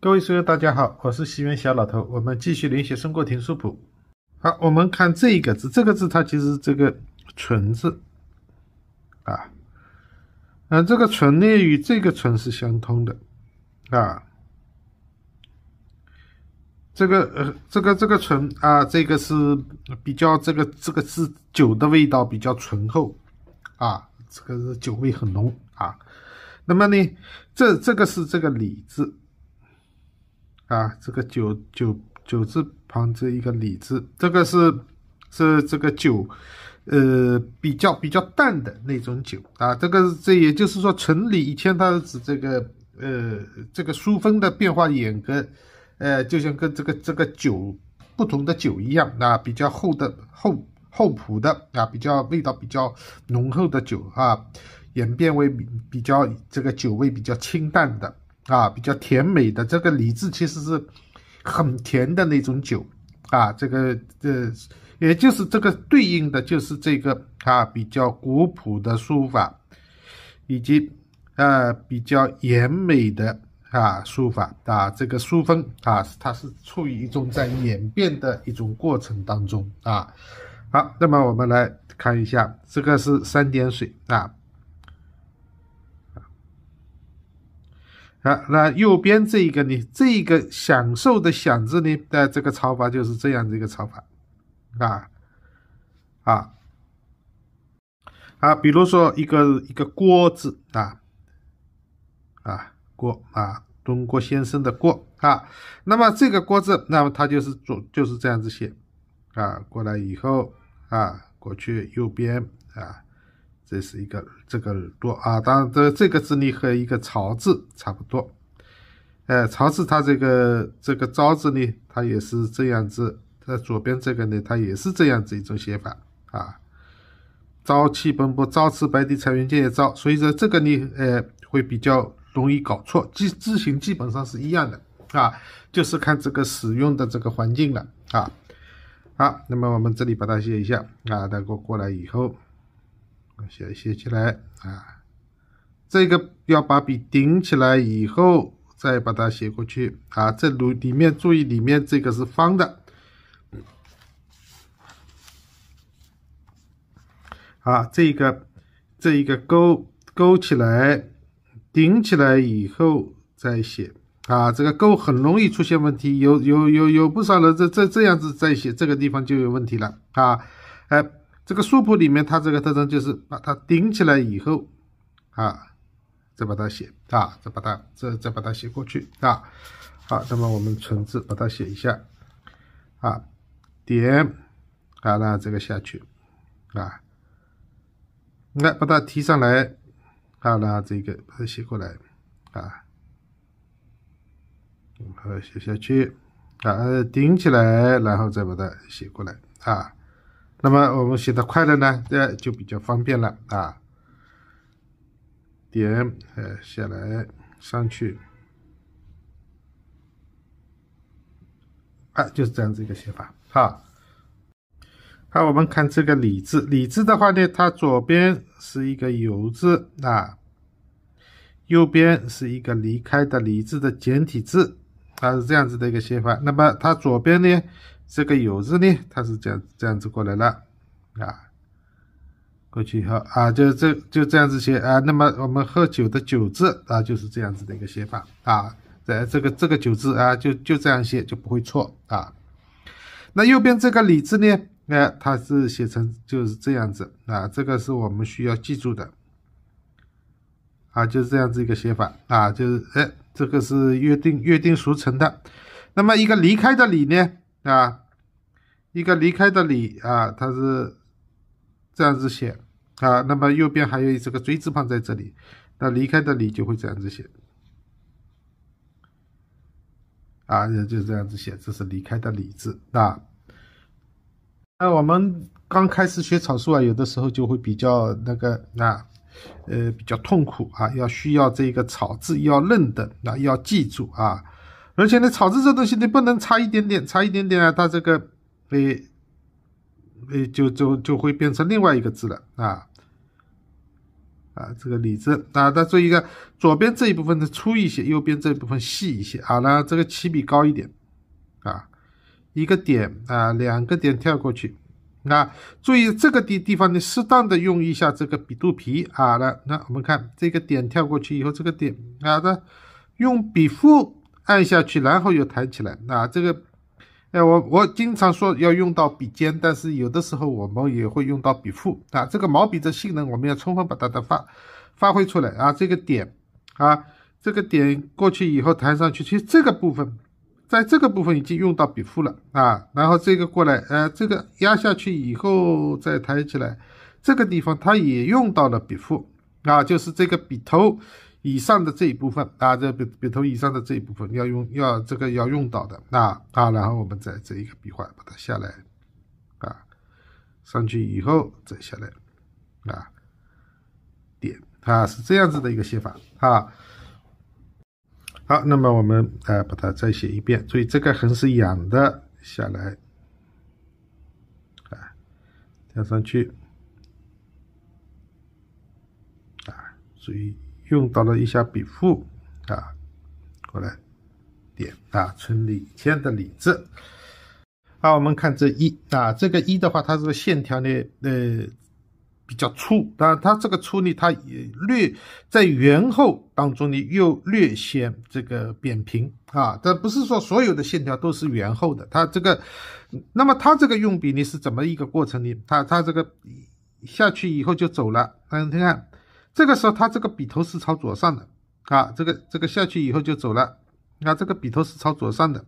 各位书友，大家好，我是西园小老头。我们继续联习《孙过庭书谱》。好，我们看这一个字，这个字它其实这个“纯”字啊。嗯，这个“纯”呢与这个“纯”是相通的啊。这个呃，这个这个“纯”啊，这个是比较这个这个是酒的味道比较醇厚啊，这个是酒味很浓啊。那么呢，这这个是这个“李”字。啊，这个“酒酒酒”字旁这一个“李”字，这个是是这个酒，呃，比较比较淡的那种酒啊。这个这也就是说，陈李以前它是指这个呃，这个书风的变化演革，呃，就像跟这个这个酒不同的酒一样啊，比较厚的厚厚朴的啊，比较味道比较浓厚的酒啊，演变为比比较这个酒味比较清淡的。啊，比较甜美的这个李字，其实是很甜的那种酒啊。这个，这也就是这个对应的，就是这个啊，比较古朴的书法，以及啊比较严美的啊书法啊，这个书风啊，它是处于一种在演变的一种过程当中啊。好，那么我们来看一下，这个是三点水啊。啊，那右边这一个呢？这一个“享受”的“享”字呢？的这个抄法就是这样的一个抄法，啊，啊，啊，比如说一个一个“郭”字，啊，啊，郭，啊，东郭先生的“郭”，啊，那么这个“郭”字，那么它就是左就是这样子写，啊，过来以后，啊，过去右边，啊。这是一个这个耳朵啊，当然这这个字呢和一个朝字差不多，呃，朝字它这个这个朝字呢，它也是这样子，在左边这个呢，它也是这样子一种写法啊。朝气蓬勃，朝辞白帝彩云间也朝，所以说这个呢，呃，会比较容易搞错，字字形基本上是一样的啊，就是看这个使用的这个环境了啊。好，那么我们这里把它写一下啊，它过过来以后。写写起来啊，这个要把笔顶起来以后再把它写过去啊。这里里面注意，里面这个是方的。啊，这个这一个勾勾起来，顶起来以后再写啊。这个勾很容易出现问题，有有有有不少人这这这样子在写，这个地方就有问题了啊。哎。这个素谱里面，它这个特征就是把它顶起来以后，啊，再把它写，啊，再把它，再再把它写过去，啊，好，那么我们纯字把它写一下，啊，点，啊，那这个下去，啊，那把它提上来，啊，那这个把它写过来，啊，然写下去，啊，顶起来，然后再把它写过来，啊。那么我们写的快了呢，这就比较方便了啊。点，呃，下来，上去，啊，就是这样子一个写法，哈。好，我们看这个“李”字，“李”字的话呢，它左边是一个“有字啊，右边是一个离开的“李”字的简体字，它是这样子的一个写法。那么它左边呢？这个有字呢，它是这样这样子过来了啊，过去以后啊，就这就这样子写啊。那么我们喝酒的酒字啊，就是这样子的一个写法啊，在这个这个酒字啊，就就这样写就不会错啊。那右边这个李字呢，哎，它是写成就是这样子啊，这个是我们需要记住的啊，就是这样子一个写法啊，就是哎，这个是约定约定俗成的。那么一个离开的离呢？啊，一个离开的离啊，它是这样子写啊，那么右边还有这个“锥字旁在这里，那离开的离就会这样子写啊，就这样子写，这是离开的离字啊。那我们刚开始学草书啊，有的时候就会比较那个啊，呃，比较痛苦啊，要需要这个草字要认的，那要记住啊。而且呢，草字这东西你不能差一点点，差一点点啊，它这个，诶，诶，就就就会变成另外一个字了啊！啊，这个李字啊，它注一个左边这一部分的粗一些，右边这一部分细一些啊。然后这个起笔高一点啊，一个点啊，两个点跳过去。那注意这个地地方，你适当的用一下这个笔肚皮啊。了，那我们看这个点跳过去以后，这个点啊，那用笔腹。按下去，然后又弹起来。那这个，哎，我我经常说要用到笔尖，但是有的时候我们也会用到笔腹。啊，这个毛笔的性能，我们要充分把它发发挥出来啊。这个点，啊，这个点过去以后弹上去，其实这个部分，在这个部分已经用到笔腹了啊。然后这个过来，呃，这个压下去以后再抬起来，这个地方它也用到了笔腹。啊，就是这个笔头。以上的这一部分啊，这笔笔头以上的这一部分要用要这个要用到的那啊，然后我们在这一个笔画把它下来啊，上去以后再下来啊，点啊是这样子的一个写法啊。好，那么我们啊把它再写一遍，注意这个横是仰的下来啊，调上去啊，注意。用到了一下笔腹啊，过来点啊，村里千的“里”字啊，我们看这一啊，这个一的话，它这个线条呢，呃，比较粗，但它这个粗呢，它也略在圆厚当中呢，又略显这个扁平啊，但不是说所有的线条都是圆厚的，它这个，那么它这个用笔呢是怎么一个过程呢？它它这个下去以后就走了，嗯，你看。这个时候，它这个笔头是朝左上的啊，这个这个下去以后就走了。那这个笔头是朝左上的，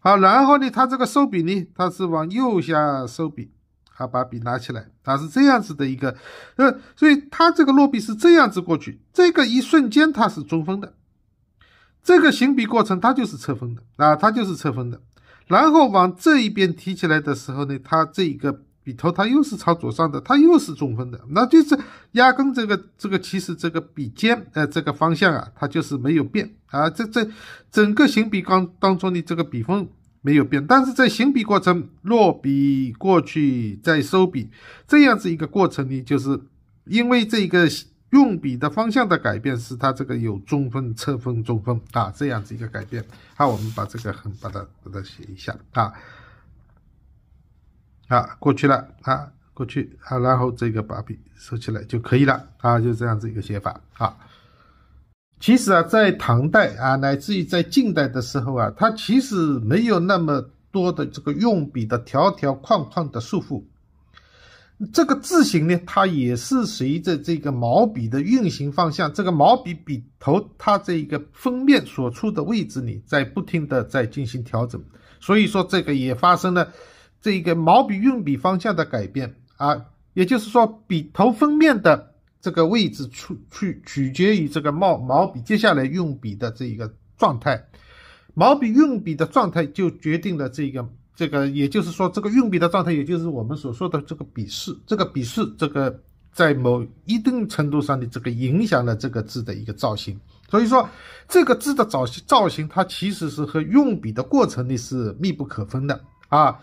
好，然后呢，它这个收笔呢，它是往右下收笔，好，把笔拿起来，它是这样子的一个，呃，所以它这个落笔是这样子过去，这个一瞬间它是中锋的，这个行笔过程它就是侧锋的啊，它就是侧锋的，然后往这一边提起来的时候呢，它这一个。笔头它又是朝左上的，它又是中锋的，那就是压根这个这个其实这个笔尖呃这个方向啊，它就是没有变啊，这这整个行笔刚当中的这个笔锋没有变，但是在行笔过程落笔过去再收笔这样子一个过程呢，就是因为这个用笔的方向的改变，是它这个有中锋、侧锋、中锋啊这样子一个改变。好，我们把这个横把它把它写一下啊。啊，过去了啊，过去啊，然后这个把笔收起来就可以了啊，就这样子一个写法啊。其实啊，在唐代啊，乃至于在近代的时候啊，它其实没有那么多的这个用笔的条条框框的束缚。这个字形呢，它也是随着这个毛笔的运行方向，这个毛笔笔头它这一个封面所处的位置里，在不停的在进行调整，所以说这个也发生了。这一个毛笔运笔方向的改变啊，也就是说笔头锋面的这个位置出去取决于这个毛毛笔接下来用笔的这一个状态，毛笔运笔的状态就决定了这个这个，也就是说这个运笔的状态，也就是我们所说的这个笔势，这个笔势这个在某一定程度上的这个影响了这个字的一个造型。所以说，这个字的造造型它其实是和用笔的过程呢是密不可分的啊。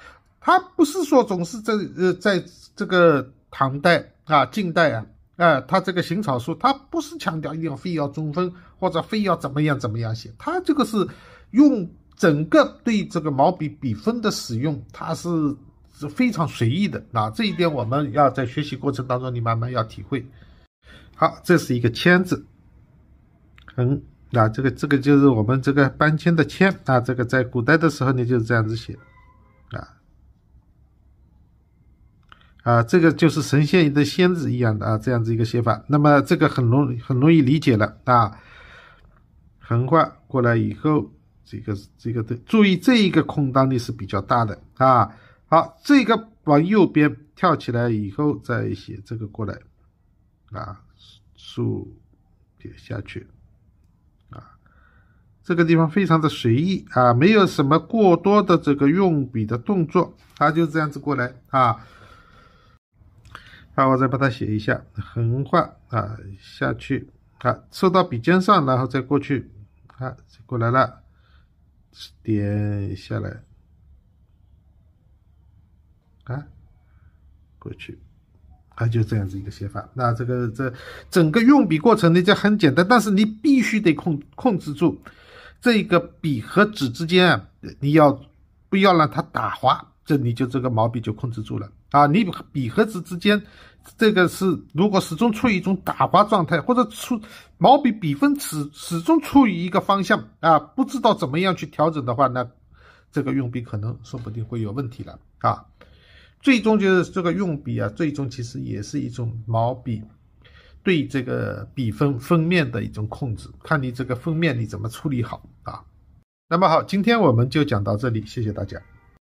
他不是说总是在呃，在这个唐代啊、近代啊，啊他这个行草书，他不是强调一定要非要中分或者非要怎么样怎么样写，他这个是用整个对这个毛笔笔锋的使用，它是非常随意的啊。这一点我们要在学习过程当中，你慢慢要体会。好，这是一个签字，嗯，啊，这个这个就是我们这个搬迁的迁，啊，这个在古代的时候呢就是这样子写。啊，这个就是神仙的仙子一样的啊，这样子一个写法。那么这个很容很容易理解了啊。横画过来以后，这个这个的注意这一个空当力是比较大的啊。好，这个往右边跳起来以后再写这个过来啊，竖撇下去啊。这个地方非常的随意啊，没有什么过多的这个用笔的动作，它就这样子过来啊。好，我再把它写一下，横画啊下去，啊，收到笔尖上，然后再过去，啊，过来了，点下来，啊，过去，啊，就这样子一个写法。那这个这整个用笔过程呢就很简单，但是你必须得控控制住这个笔和纸之间啊，你要不要让它打滑，这你就这个毛笔就控制住了。啊，你笔和纸之间，这个是如果始终处于一种打滑状态，或者出毛笔笔锋始始终处于一个方向啊，不知道怎么样去调整的话，那这个用笔可能说不定会有问题了啊。最终就是这个用笔啊，最终其实也是一种毛笔对这个笔锋锋面的一种控制，看你这个锋面你怎么处理好啊。那么好，今天我们就讲到这里，谢谢大家。